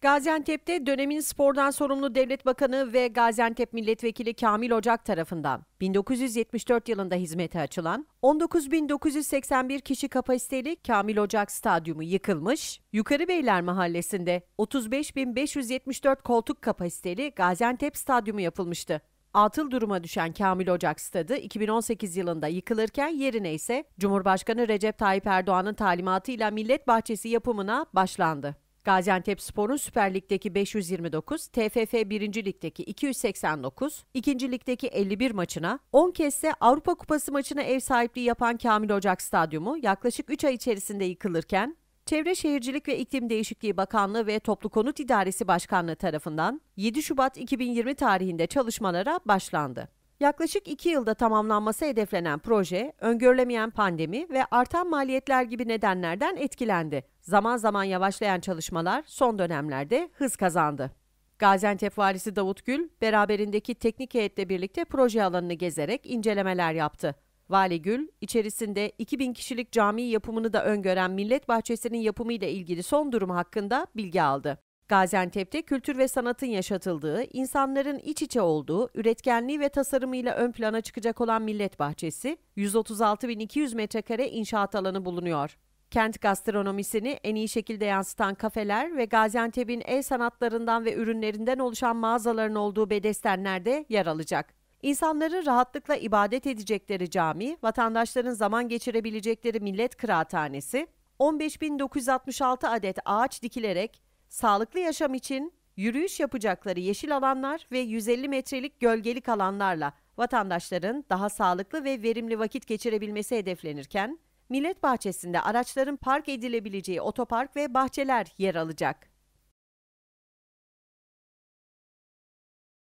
Gaziantep'te dönemin spordan sorumlu devlet bakanı ve Gaziantep milletvekili Kamil Ocak tarafından 1974 yılında hizmete açılan 19.981 kişi kapasiteli Kamil Ocak Stadyumu yıkılmış, Yukarı Beyler Mahallesi'nde 35.574 koltuk kapasiteli Gaziantep Stadyumu yapılmıştı. Atıl duruma düşen Kamil Ocak Stadı 2018 yılında yıkılırken yerine ise Cumhurbaşkanı Recep Tayyip Erdoğan'ın talimatıyla Millet Bahçesi yapımına başlandı. Gaziantep Spor'un Süper Lig'deki 529, TFF 1. Lig'deki 289, 2. Lig'deki 51 maçına, 10 kez de Avrupa Kupası maçına ev sahipliği yapan Kamil Ocak Stadyumu yaklaşık 3 ay içerisinde yıkılırken, Çevre Şehircilik ve İklim Değişikliği Bakanlığı ve Toplu Konut İdaresi Başkanlığı tarafından 7 Şubat 2020 tarihinde çalışmalara başlandı. Yaklaşık 2 yılda tamamlanması hedeflenen proje, öngörülemeyen pandemi ve artan maliyetler gibi nedenlerden etkilendi. Zaman zaman yavaşlayan çalışmalar son dönemlerde hız kazandı. Gaziantep valisi Davut Gül, beraberindeki teknik heyetle birlikte proje alanını gezerek incelemeler yaptı. Vali Gül, içerisinde 2000 kişilik cami yapımını da öngören Millet Bahçesi'nin yapımıyla ilgili son durum hakkında bilgi aldı. Gaziantep'te kültür ve sanatın yaşatıldığı, insanların iç içe olduğu, üretkenliği ve tasarımıyla ön plana çıkacak olan Millet Bahçesi, 136.200 metrekare inşaat alanı bulunuyor. Kent gastronomisini en iyi şekilde yansıtan kafeler ve Gaziantep'in el sanatlarından ve ürünlerinden oluşan mağazaların olduğu bedestenlerde yer alacak. İnsanları rahatlıkla ibadet edecekleri cami, vatandaşların zaman geçirebilecekleri millet kıraathanesi, 15.966 adet ağaç dikilerek sağlıklı yaşam için yürüyüş yapacakları yeşil alanlar ve 150 metrelik gölgelik alanlarla vatandaşların daha sağlıklı ve verimli vakit geçirebilmesi hedeflenirken, millet bahçesinde araçların park edilebileceği otopark ve bahçeler yer alacak.